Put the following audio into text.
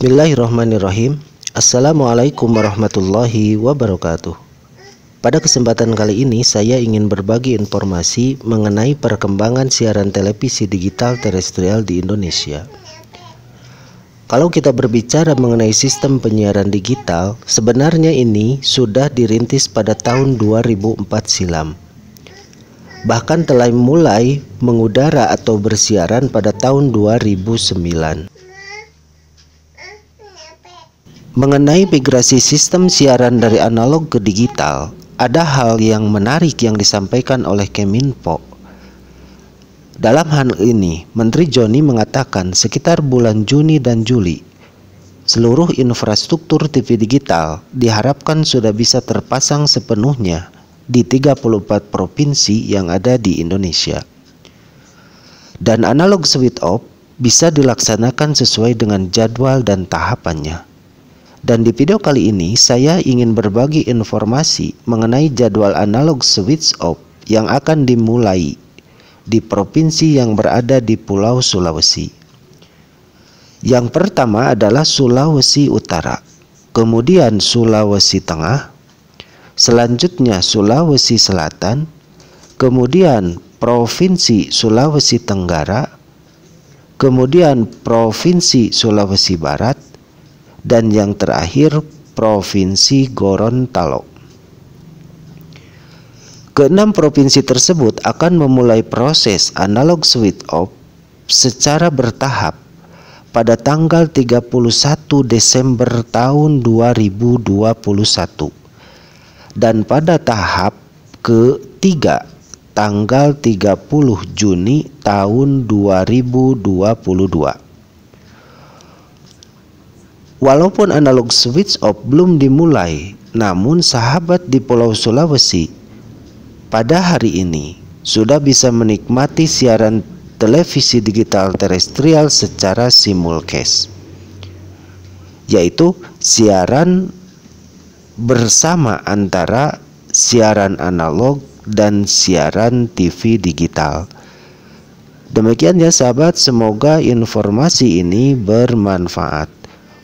Bismillahirrahmanirrahim Assalamualaikum warahmatullahi wabarakatuh Pada kesempatan kali ini saya ingin berbagi informasi mengenai perkembangan siaran televisi digital terestrial di Indonesia Kalau kita berbicara mengenai sistem penyiaran digital Sebenarnya ini sudah dirintis pada tahun 2004 silam Bahkan telah mulai mengudara atau bersiaran pada tahun 2009 Mengenai migrasi sistem siaran dari analog ke digital, ada hal yang menarik yang disampaikan oleh Keminfo. Dalam hal ini, Menteri Joni mengatakan sekitar bulan Juni dan Juli, seluruh infrastruktur TV digital diharapkan sudah bisa terpasang sepenuhnya di 34 provinsi yang ada di Indonesia. Dan analog switch off bisa dilaksanakan sesuai dengan jadwal dan tahapannya dan di video kali ini saya ingin berbagi informasi mengenai jadwal analog switch off yang akan dimulai di provinsi yang berada di Pulau Sulawesi. Yang pertama adalah Sulawesi Utara, kemudian Sulawesi Tengah, selanjutnya Sulawesi Selatan, kemudian Provinsi Sulawesi Tenggara, kemudian Provinsi Sulawesi Barat, dan yang terakhir Provinsi Gorontalo. Keenam provinsi tersebut akan memulai proses analog switch off secara bertahap pada tanggal 31 Desember tahun 2021 dan pada tahap ketiga tanggal 30 Juni tahun 2022. Walaupun analog switch off belum dimulai, namun sahabat di Pulau Sulawesi pada hari ini sudah bisa menikmati siaran televisi digital terestrial secara simulcast yaitu siaran bersama antara siaran analog dan siaran TV digital. Demikian ya sahabat, semoga informasi ini bermanfaat.